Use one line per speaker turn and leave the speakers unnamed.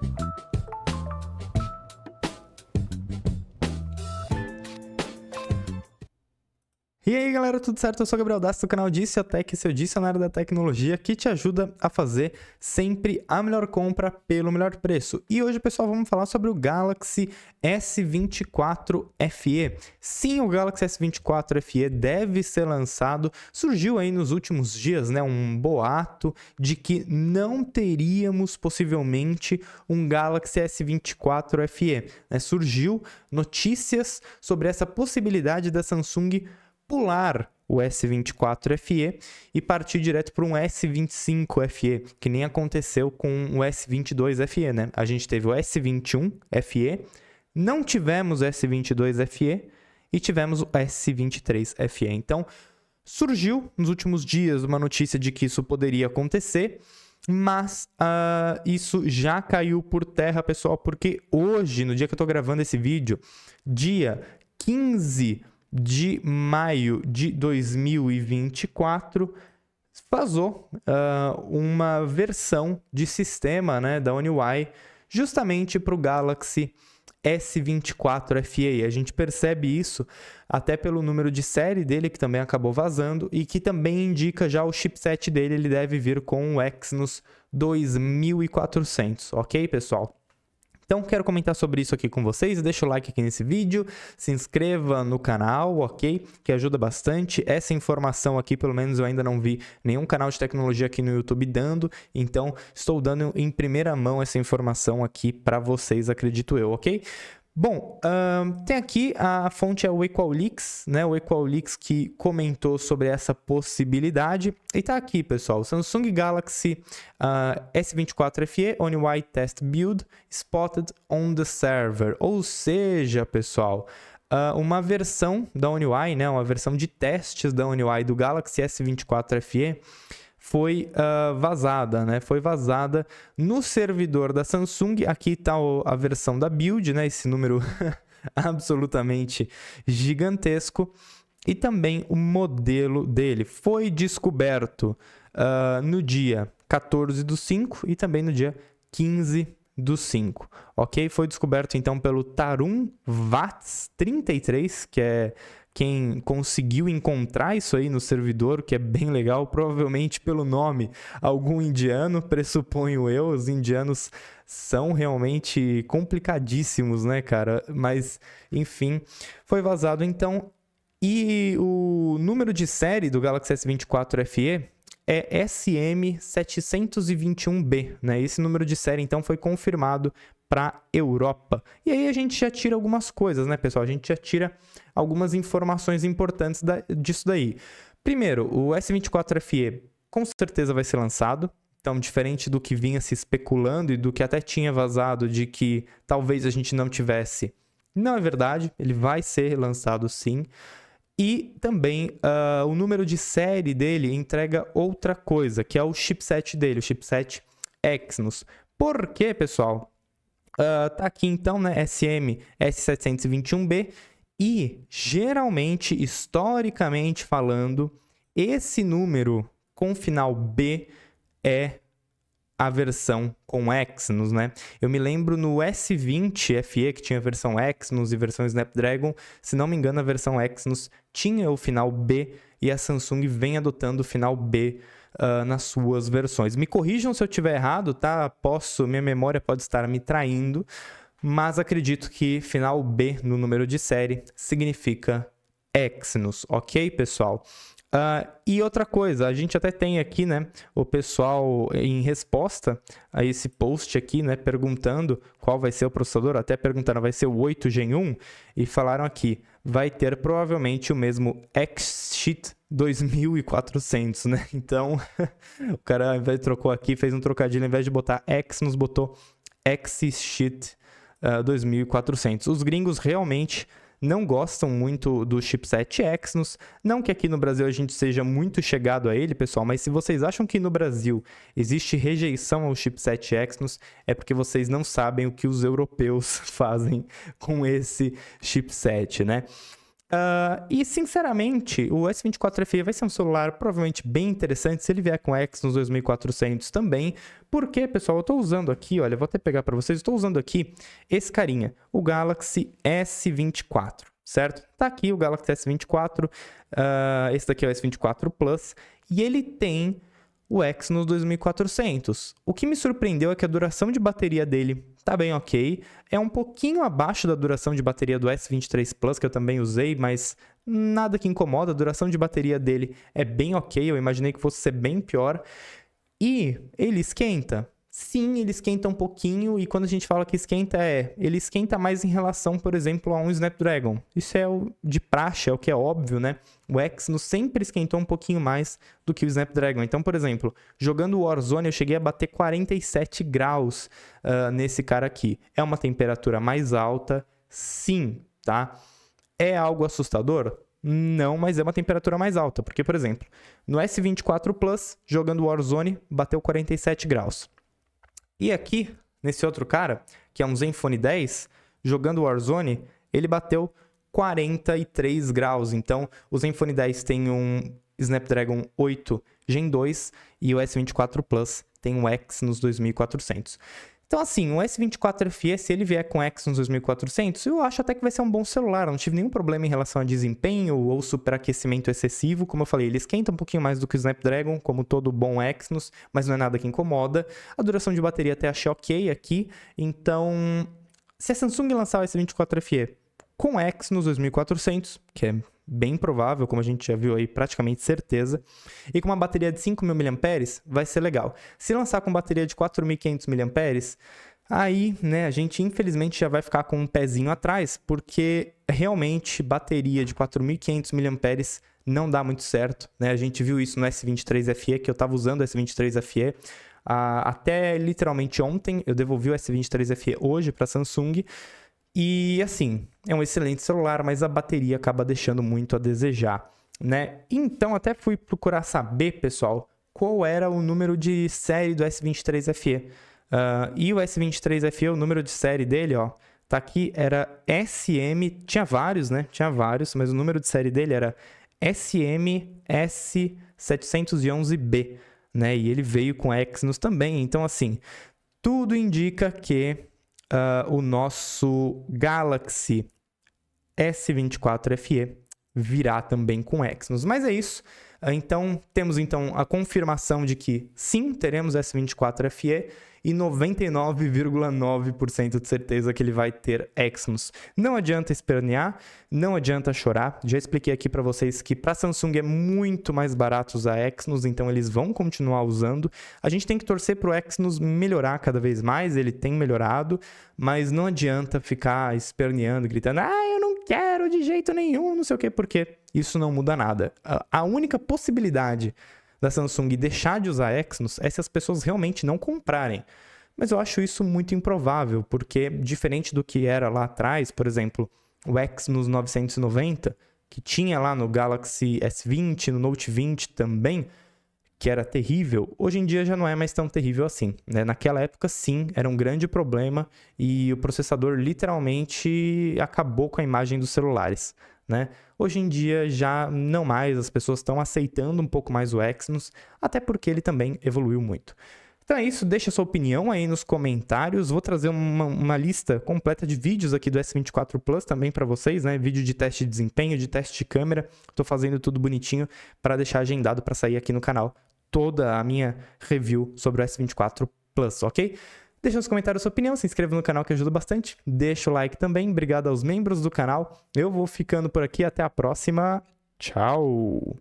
Thank you. E aí galera, tudo certo? Eu sou o Gabriel Dastas do canal Disse a Tech, seu dicionário da tecnologia que te ajuda a fazer sempre a melhor compra pelo melhor preço. E hoje, pessoal, vamos falar sobre o Galaxy S24 FE. Sim, o Galaxy S24 FE deve ser lançado. Surgiu aí nos últimos dias, né, um boato de que não teríamos possivelmente um Galaxy S24 FE. Né? Surgiu notícias sobre essa possibilidade da Samsung pular o S24 FE e partir direto para um S25 FE, que nem aconteceu com o S22 FE, né? A gente teve o S21 FE, não tivemos o S22 FE e tivemos o S23 FE. Então, surgiu nos últimos dias uma notícia de que isso poderia acontecer, mas uh, isso já caiu por terra, pessoal, porque hoje, no dia que eu estou gravando esse vídeo, dia 15 de maio de 2024 vazou uh, uma versão de sistema né, da One UI justamente para o Galaxy S24 FE. A gente percebe isso até pelo número de série dele que também acabou vazando e que também indica já o chipset dele, ele deve vir com o Exynos 2400, ok, pessoal? Então quero comentar sobre isso aqui com vocês, deixa o like aqui nesse vídeo, se inscreva no canal, ok? Que ajuda bastante. Essa informação aqui, pelo menos eu ainda não vi nenhum canal de tecnologia aqui no YouTube dando, então estou dando em primeira mão essa informação aqui para vocês, acredito eu, ok? Bom, tem aqui a fonte é o Equalix, né? O Equalix que comentou sobre essa possibilidade. E tá aqui, pessoal. Samsung Galaxy uh, S24 FE on test build spotted on the server. Ou seja, pessoal, uh, uma versão da OnUI, né? Uma versão de testes da OnUI do Galaxy S24 FE foi uh, vazada, né? Foi vazada no servidor da Samsung. Aqui está a versão da build, né? Esse número absolutamente gigantesco. E também o modelo dele foi descoberto uh, no dia 14 do 5 e também no dia 15 do 5, ok? Foi descoberto então pelo Tarun Vats 33, que é quem conseguiu encontrar isso aí no servidor, que é bem legal, provavelmente pelo nome, algum indiano, pressuponho eu, os indianos são realmente complicadíssimos, né, cara? Mas, enfim, foi vazado então. E o número de série do Galaxy S24 FE é SM721B, né? Esse número de série então foi confirmado para Europa. E aí a gente já tira algumas coisas, né, pessoal? A gente já tira algumas informações importantes da, disso daí. Primeiro, o S24 FE com certeza vai ser lançado. Então, diferente do que vinha se especulando e do que até tinha vazado de que talvez a gente não tivesse, não é verdade. Ele vai ser lançado sim. E também uh, o número de série dele entrega outra coisa, que é o chipset dele, o chipset Exynos. Por quê, pessoal? Uh, tá aqui então, né? SM S721B. E geralmente, historicamente falando, esse número com final B é a versão com Exynos, né? Eu me lembro no S20 FE, que tinha a versão Exynos e versão Snapdragon, se não me engano a versão Exynos tinha o final B e a Samsung vem adotando o final B uh, nas suas versões. Me corrijam se eu tiver errado, tá? Posso, minha memória pode estar me traindo, mas acredito que final B no número de série significa Exynos, ok, pessoal? Uh, e outra coisa, a gente até tem aqui, né, o pessoal em resposta a esse post aqui, né, perguntando qual vai ser o processador, até perguntaram, vai ser o 8 Gen 1? E falaram aqui, vai ter provavelmente o mesmo X-Sheet 2.400, né? Então, o cara ao invés de trocou aqui, fez um trocadilho, ao invés de botar X, nos botou X Shit uh, ah, 2.400. Os gringos realmente não gostam muito do chipset Exynos, não que aqui no Brasil a gente seja muito chegado a ele, pessoal, mas se vocês acham que no Brasil existe rejeição ao chipset Exynos, é porque vocês não sabem o que os europeus fazem com esse chipset, né? Uh, e sinceramente, o S24 FE vai ser um celular provavelmente bem interessante se ele vier com X nos 2400 também, porque, pessoal, eu estou usando aqui, olha, vou até pegar para vocês, estou usando aqui esse carinha, o Galaxy S24, certo? Tá aqui o Galaxy S24, uh, ah, esse daqui é o S24 Plus, e ele tem o Exynos 2400. O que me surpreendeu é que a duração de bateria dele tá bem ok, é um pouquinho abaixo da duração de bateria do S23 Plus que eu também usei, mas nada que incomoda, a duração de bateria dele é bem ok, eu imaginei que fosse ser bem pior. E ele esquenta, Sim, ele esquenta um pouquinho, e quando a gente fala que esquenta, é. Ele esquenta mais em relação, por exemplo, a um Snapdragon. Isso é o de praxe, é o que é óbvio, né? O Exynos sempre esquentou um pouquinho mais do que o Snapdragon. Então, por exemplo, jogando Warzone, eu cheguei a bater 47 graus uh, nesse cara aqui. É uma temperatura mais alta, sim, tá? É algo assustador? Não, mas é uma temperatura mais alta. Porque, por exemplo, no S24 Plus, jogando Warzone, bateu 47 graus. E aqui, nesse outro cara, que é um Zenfone 10, jogando Warzone, ele bateu 43 graus. Então, o Zenfone 10 tem um Snapdragon 8 Gen 2 e o S24 Plus tem um X nos 2400. Então, assim, o S24 FE, se ele vier com Exynos 2400, eu acho até que vai ser um bom celular. Eu não tive nenhum problema em relação a desempenho ou superaquecimento excessivo. Como eu falei, ele esquenta um pouquinho mais do que o Snapdragon, como todo bom Exynos, mas não é nada que incomoda. A duração de bateria até achei ok aqui. Então, se a Samsung lançar o S24 FE com Exynos 2400, que é bem provável, como a gente já viu aí, praticamente certeza. E com uma bateria de 5.000 mAh, vai ser legal. Se lançar com bateria de 4.500 mAh, aí, né, a gente infelizmente já vai ficar com um pezinho atrás, porque realmente bateria de 4.500 mAh não dá muito certo, né? A gente viu isso no S23 FE, que eu estava usando o S23 FE, até literalmente ontem, eu devolvi o S23 FE hoje para Samsung, e assim, é um excelente celular, mas a bateria acaba deixando muito a desejar, né? Então até fui procurar saber, pessoal, qual era o número de série do S23 FE. Uh, e o S23 FE, o número de série dele, ó, tá aqui, era SM, tinha vários, né? Tinha vários, mas o número de série dele era SMS711B, né? E ele veio com Exynos também, então assim, tudo indica que uh, o nosso Galaxy S24 FE virá também com Exynos. Mas é isso. Ah, então, temos então a confirmação de que sim, teremos S24 FE e 99,9% de certeza que ele vai ter Exynos. Não adianta espernear, não adianta chorar. Já expliquei aqui para vocês que para Samsung é muito mais barato usar Exynos, então eles vão continuar usando. A gente tem que torcer para o Exynos melhorar cada vez mais, ele tem melhorado, mas não adianta ficar esperneando, gritando: "Ah, eu não quero de jeito nenhum, não sei o quê, porque isso não muda nada. A única possibilidade da Samsung deixar de usar Exynos é se as pessoas realmente não comprarem. Mas eu acho isso muito improvável, porque diferente do que era lá atrás, por exemplo, o Exynos 990, que tinha lá no Galaxy S20, no Note 20 também, que era terrível, hoje em dia já não é mais tão terrível assim. Né? Naquela época, sim, era um grande problema e o processador literalmente acabou com a imagem dos celulares. Né? Hoje em dia já não mais, as pessoas estão aceitando um pouco mais o Exynos, até porque ele também evoluiu muito. Então é isso, deixa sua opinião aí nos comentários. Vou trazer uma, uma lista completa de vídeos aqui do S24 Plus também para vocês, né? Vídeo de teste de desempenho, de teste de câmera. Estou fazendo tudo bonitinho para deixar agendado para sair aqui no canal toda a minha review sobre o S24 Plus, ok? Deixa nos comentários sua opinião, se inscreva no canal que ajuda bastante, deixa o like também, obrigado aos membros do canal. Eu vou ficando por aqui, até a próxima. Tchau!